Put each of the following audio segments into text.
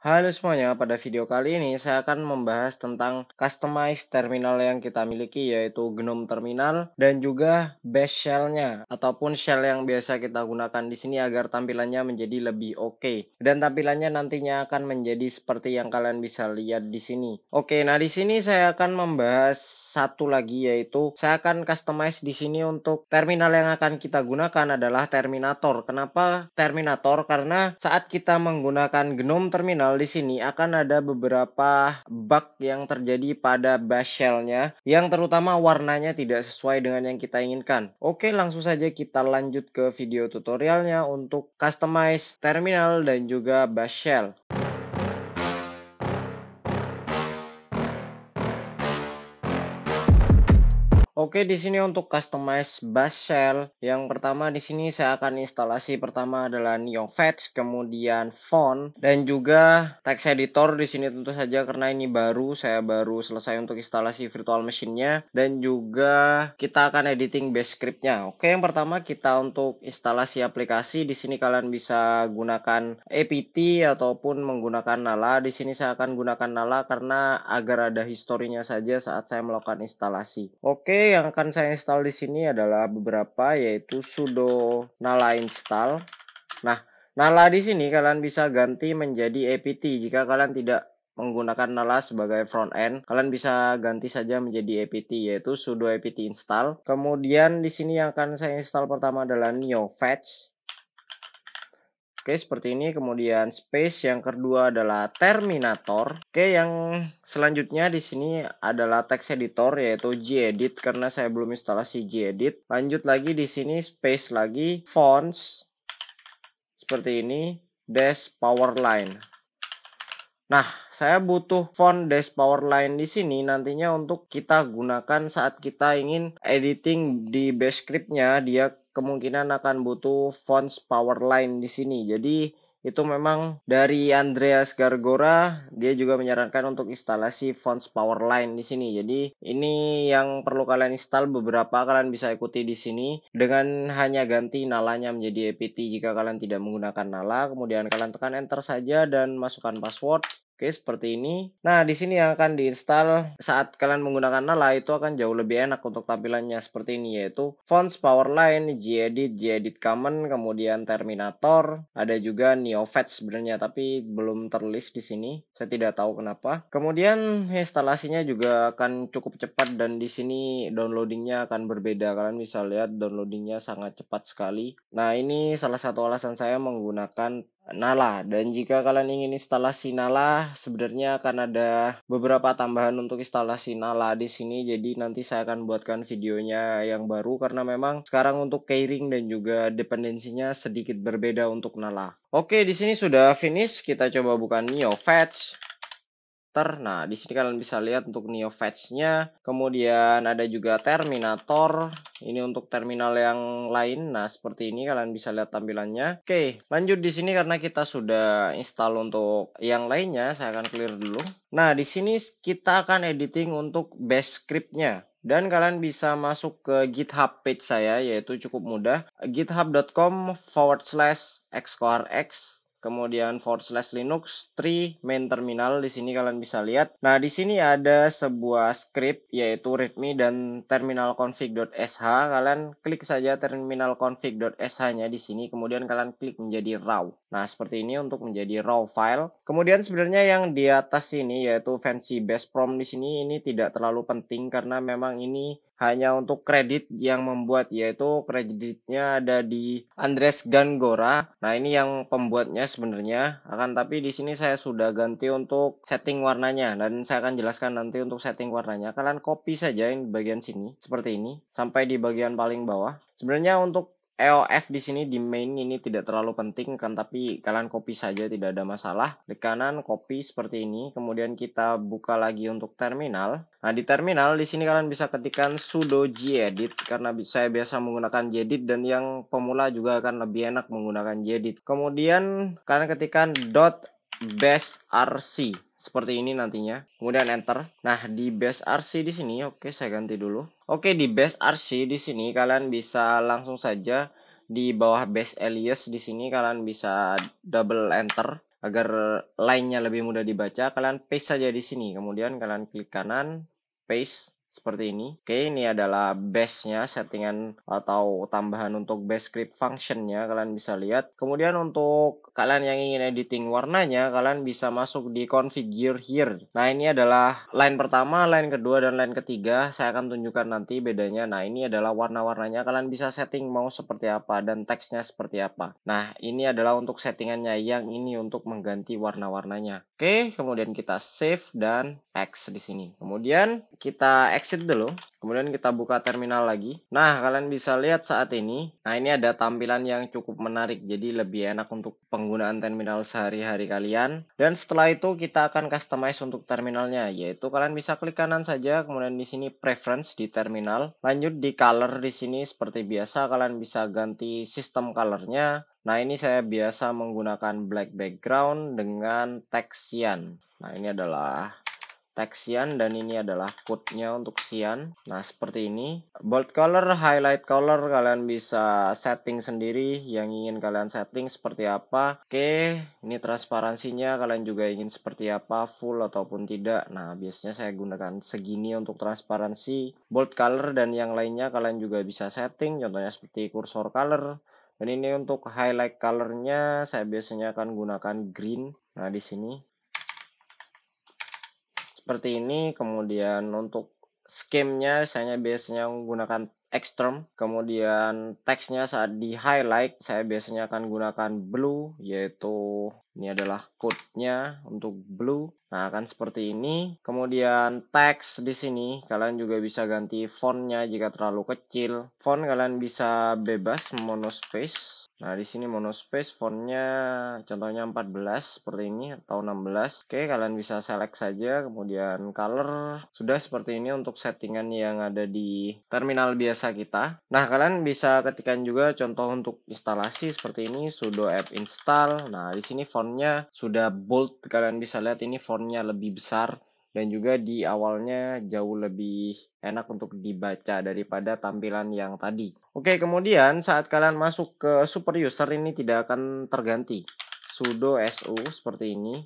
Halo semuanya, pada video kali ini saya akan membahas tentang customize terminal yang kita miliki yaitu GNOME Terminal dan juga base shell-nya ataupun shell yang biasa kita gunakan di sini agar tampilannya menjadi lebih oke okay. dan tampilannya nantinya akan menjadi seperti yang kalian bisa lihat di sini. Oke, nah di sini saya akan membahas satu lagi yaitu saya akan customize di sini untuk terminal yang akan kita gunakan adalah Terminator. Kenapa Terminator? Karena saat kita menggunakan GNOME Terminal di sini akan ada beberapa bug yang terjadi pada bash yang terutama warnanya tidak sesuai dengan yang kita inginkan. Oke langsung saja kita lanjut ke video tutorialnya untuk customize terminal dan juga bash shell. Oke, di sini untuk customize bash shell. Yang pertama di sini saya akan instalasi pertama adalah Neo Fetch, kemudian font dan juga text editor di sini tentu saja karena ini baru, saya baru selesai untuk instalasi virtual machine-nya dan juga kita akan editing base script-nya. Oke, yang pertama kita untuk instalasi aplikasi di sini kalian bisa gunakan APT ataupun menggunakan Nala. Di sini saya akan gunakan Nala karena agar ada historinya saja saat saya melakukan instalasi. Oke, yang akan saya install di sini adalah beberapa yaitu sudo nala install. Nah, nala di sini kalian bisa ganti menjadi apt jika kalian tidak menggunakan nala sebagai front end, kalian bisa ganti saja menjadi apt yaitu sudo apt install. Kemudian di sini yang akan saya install pertama adalah neo fetch Oke, seperti ini. Kemudian space yang kedua adalah terminator. Oke, yang selanjutnya di sini adalah text editor yaitu gedit karena saya belum instalasi gedit. Lanjut lagi di sini space lagi fonts seperti ini dash powerline. Nah, saya butuh font dash powerline di sini nantinya untuk kita gunakan saat kita ingin editing di base scriptnya dia kemungkinan akan butuh power Powerline di sini. Jadi itu memang dari Andreas Gargora dia juga menyarankan untuk instalasi Fonts Powerline di sini. Jadi ini yang perlu kalian install beberapa kalian bisa ikuti di sini dengan hanya ganti nalanya menjadi EPT jika kalian tidak menggunakan nala, kemudian kalian tekan enter saja dan masukkan password. Oke, seperti ini. Nah, di sini yang akan diinstal saat kalian menggunakan Nala itu akan jauh lebih enak untuk tampilannya seperti ini yaitu Fonts Powerline, Gedit, Gedit Common, kemudian Terminator, ada juga Neofetch sebenarnya tapi belum terlist di sini. Saya tidak tahu kenapa. Kemudian instalasinya juga akan cukup cepat dan di sini downloadingnya akan berbeda. Kalian bisa lihat downloadingnya sangat cepat sekali. Nah, ini salah satu alasan saya menggunakan Nala dan jika kalian ingin instalasi Nala sebenarnya akan ada beberapa tambahan untuk instalasi Nala di sini jadi nanti saya akan buatkan videonya yang baru karena memang sekarang untuk keyring dan juga dependensinya sedikit berbeda untuk Nala. Oke di sini sudah finish kita coba buka Neo Fetch Nah, di sini kalian bisa lihat untuk Neo Fetch-nya. Kemudian ada juga Terminator. Ini untuk terminal yang lain. Nah, seperti ini kalian bisa lihat tampilannya. Oke, lanjut di sini karena kita sudah install untuk yang lainnya, saya akan clear dulu. Nah, di sini kita akan editing untuk base script-nya dan kalian bisa masuk ke GitHub page saya yaitu cukup mudah github.com forward slash xcorx kemudian forward slash linux tree main terminal di sini kalian bisa lihat nah di sini ada sebuah script yaitu readme dan terminal config.sh kalian klik saja terminal config.sh nya di sini kemudian kalian klik menjadi raw Nah, seperti ini untuk menjadi raw file. Kemudian sebenarnya yang di atas sini yaitu fancy base prompt di sini ini tidak terlalu penting karena memang ini hanya untuk kredit yang membuat yaitu kreditnya ada di Andres Gangora. Nah, ini yang pembuatnya sebenarnya. Akan tapi di sini saya sudah ganti untuk setting warnanya dan saya akan jelaskan nanti untuk setting warnanya. Kalian copy saja yang bagian sini seperti ini sampai di bagian paling bawah. Sebenarnya untuk EOF di sini di main ini tidak terlalu penting kan tapi kalian copy saja tidak ada masalah. di kanan copy seperti ini, kemudian kita buka lagi untuk terminal. Nah, di terminal di sini kalian bisa ketikkan sudo gedit karena saya biasa menggunakan gedit dan yang pemula juga akan lebih enak menggunakan gedit. Kemudian kalian ketikkan dot base RC seperti ini nantinya. Kemudian enter. Nah, di base RC di sini oke saya ganti dulu. Oke, di base RC di sini kalian bisa langsung saja di bawah base alias di sini kalian bisa double enter agar lainnya lebih mudah dibaca. Kalian paste saja di sini. Kemudian kalian klik kanan, paste seperti ini. Oke, ini adalah base-nya, settingan atau tambahan untuk base script function-nya, kalian bisa lihat. Kemudian untuk kalian yang ingin editing warnanya, kalian bisa masuk di configure here. Nah, ini adalah line pertama, line kedua, dan line ketiga. Saya akan tunjukkan nanti bedanya. Nah, ini adalah warna-warnanya, kalian bisa setting mau seperti apa, dan teksnya seperti apa. Nah, ini adalah untuk settingannya yang ini untuk mengganti warna-warnanya. Oke, kemudian kita save dan X di sini. Kemudian kita exit dulu. Kemudian kita buka terminal lagi. Nah, kalian bisa lihat saat ini. Nah, ini ada tampilan yang cukup menarik. Jadi lebih enak untuk penggunaan terminal sehari-hari kalian. Dan setelah itu kita akan customize untuk terminalnya. Yaitu kalian bisa klik kanan saja. Kemudian di sini preference di terminal. Lanjut di color di sini seperti biasa kalian bisa ganti sistem colornya. Nah, ini saya biasa menggunakan black background dengan teks cyan. Nah, ini adalah tag cyan dan ini adalah code-nya untuk cyan. Nah, seperti ini. Bold color, highlight color kalian bisa setting sendiri yang ingin kalian setting seperti apa. Oke, ini transparansinya kalian juga ingin seperti apa, full ataupun tidak. Nah, biasanya saya gunakan segini untuk transparansi. Bold color dan yang lainnya kalian juga bisa setting contohnya seperti cursor color. Dan ini untuk highlight colornya saya biasanya akan gunakan green. Nah, di sini seperti ini kemudian untuk skemnya saya biasanya menggunakan ekstrem Kemudian teksnya saat di highlight saya biasanya akan gunakan blue yaitu ini adalah code-nya untuk blue. Nah, akan seperti ini. Kemudian teks di sini kalian juga bisa ganti fontnya jika terlalu kecil. Font kalian bisa bebas monospace Nah, di sini monospace fontnya contohnya 14 seperti ini atau 16. Oke, kalian bisa select saja, kemudian color sudah seperti ini untuk settingan yang ada di terminal biasa kita. Nah, kalian bisa ketikkan juga contoh untuk instalasi seperti ini sudo app install. Nah, di sini fontnya sudah bold, kalian bisa lihat ini fontnya lebih besar dan juga di awalnya jauh lebih enak untuk dibaca daripada tampilan yang tadi. Oke, kemudian saat kalian masuk ke super user ini tidak akan terganti. sudo su seperti ini.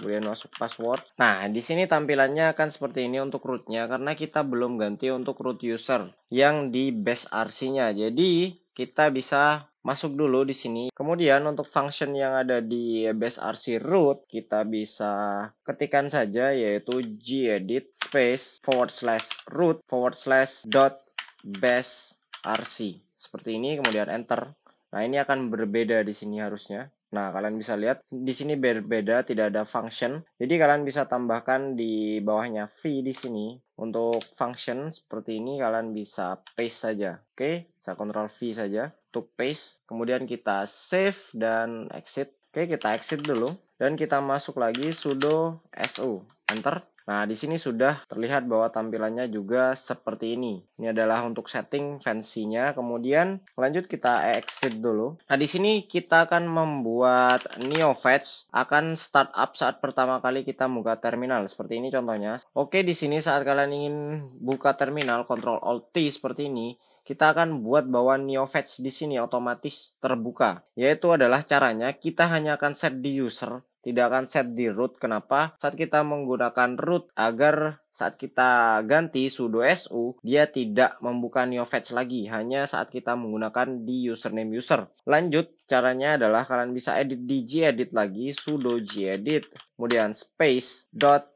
Kemudian masuk password. Nah, di sini tampilannya akan seperti ini untuk rootnya karena kita belum ganti untuk root user yang di base RC-nya. Jadi, kita bisa masuk dulu di sini. Kemudian untuk function yang ada di base RC root, kita bisa ketikan saja yaitu gedit space forward slash root forward slash dot base RC. Seperti ini, kemudian enter. Nah, ini akan berbeda di sini harusnya. Nah, kalian bisa lihat di sini berbeda, tidak ada function. Jadi kalian bisa tambahkan di bawahnya v di sini. Untuk function seperti ini kalian bisa paste saja. Oke, saya kontrol v saja untuk paste. Kemudian kita save dan exit. Oke, kita exit dulu dan kita masuk lagi sudo su. Enter. Nah, di sini sudah terlihat bahwa tampilannya juga seperti ini. Ini adalah untuk setting fancy-nya. Kemudian lanjut kita exit dulu. Nah, di sini kita akan membuat NeoFetch akan start up saat pertama kali kita buka terminal. Seperti ini contohnya. Oke, di sini saat kalian ingin buka terminal, control Alt T seperti ini kita akan buat bahwa NeoFetch di sini otomatis terbuka. Yaitu adalah caranya kita hanya akan set di user tidak akan set di root. Kenapa? Saat kita menggunakan root agar saat kita ganti sudo su, dia tidak membuka new neofetch lagi, hanya saat kita menggunakan di username user. Lanjut, caranya adalah kalian bisa edit di gedit lagi, sudo gedit, kemudian space dot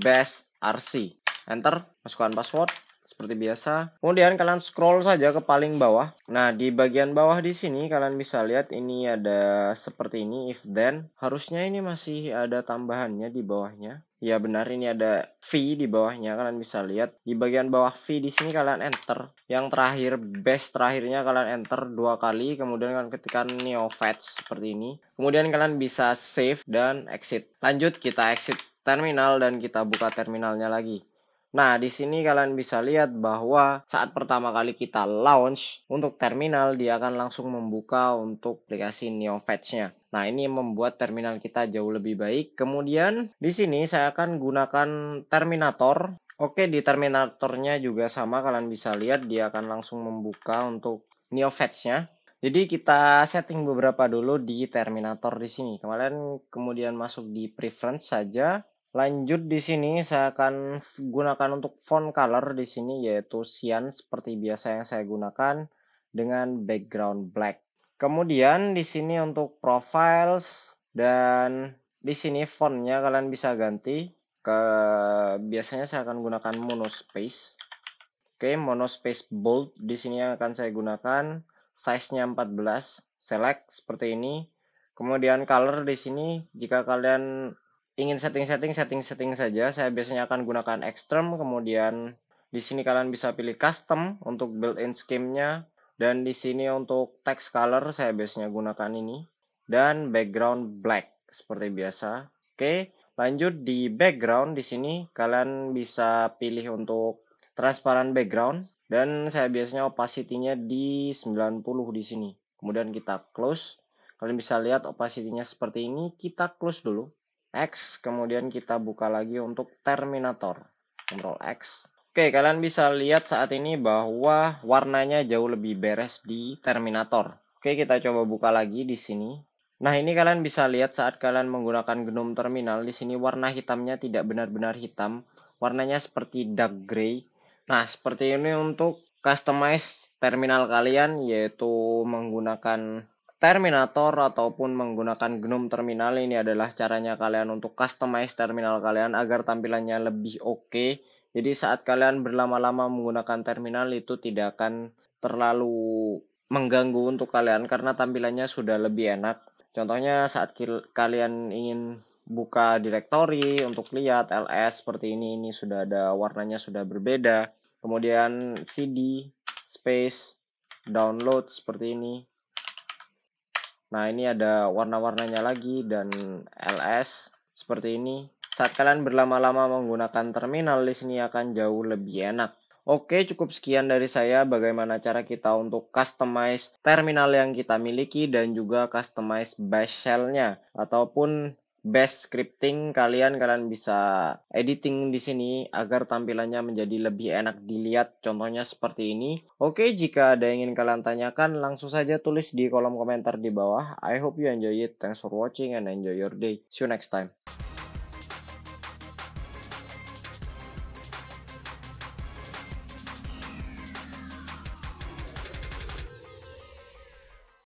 bash rc. Enter, masukkan password, seperti biasa. Kemudian kalian scroll saja ke paling bawah. Nah, di bagian bawah di sini kalian bisa lihat ini ada seperti ini if then. Harusnya ini masih ada tambahannya di bawahnya. Ya benar ini ada V di bawahnya kalian bisa lihat di bagian bawah V di sini kalian enter yang terakhir base terakhirnya kalian enter dua kali kemudian kalian ketikkan neofetch seperti ini kemudian kalian bisa save dan exit lanjut kita exit terminal dan kita buka terminalnya lagi Nah, di sini kalian bisa lihat bahwa saat pertama kali kita launch untuk terminal, dia akan langsung membuka untuk aplikasi NeoFetch-nya. Nah, ini membuat terminal kita jauh lebih baik. Kemudian, di sini saya akan gunakan Terminator. Oke, di Terminatornya juga sama. Kalian bisa lihat dia akan langsung membuka untuk NeoFetch-nya. Jadi kita setting beberapa dulu di Terminator di sini. Kemudian kemudian masuk di preference saja. Lanjut di sini saya akan gunakan untuk font color di sini yaitu cyan seperti biasa yang saya gunakan dengan background black. Kemudian di sini untuk profiles dan di sini fontnya kalian bisa ganti ke biasanya saya akan gunakan monospace. Oke, monospace bold di sini yang akan saya gunakan size-nya 14, select seperti ini. Kemudian color di sini jika kalian ingin setting-setting setting-setting saja saya biasanya akan gunakan extreme kemudian di sini kalian bisa pilih custom untuk built-in scheme-nya dan di sini untuk text color saya biasanya gunakan ini dan background black seperti biasa. Oke, lanjut di background di sini kalian bisa pilih untuk transparent background dan saya biasanya opacity-nya di 90 di sini. Kemudian kita close. Kalian bisa lihat opacity-nya seperti ini. Kita close dulu. X kemudian kita buka lagi untuk Terminator Ctrl X Oke kalian bisa lihat saat ini bahwa warnanya jauh lebih beres di Terminator Oke kita coba buka lagi di sini Nah ini kalian bisa lihat saat kalian menggunakan GNOME Terminal di sini warna hitamnya tidak benar-benar hitam warnanya seperti dark gray Nah seperti ini untuk customize terminal kalian yaitu menggunakan Terminator ataupun menggunakan GNOME terminal ini adalah caranya kalian untuk customize terminal kalian agar tampilannya lebih oke. Okay. Jadi saat kalian berlama-lama menggunakan terminal itu tidak akan terlalu mengganggu untuk kalian karena tampilannya sudah lebih enak. Contohnya saat kalian ingin buka directory untuk lihat ls seperti ini ini sudah ada warnanya sudah berbeda. Kemudian cd space download seperti ini Nah, ini ada warna-warnanya lagi dan LS seperti ini. Saat kalian berlama-lama menggunakan terminal, list ini akan jauh lebih enak. Oke, cukup sekian dari saya bagaimana cara kita untuk customize terminal yang kita miliki dan juga customize bash shellnya ataupun best scripting kalian kalian bisa editing di sini agar tampilannya menjadi lebih enak dilihat contohnya seperti ini oke jika ada yang ingin kalian tanyakan langsung saja tulis di kolom komentar di bawah I hope you enjoy it thanks for watching and enjoy your day see you next time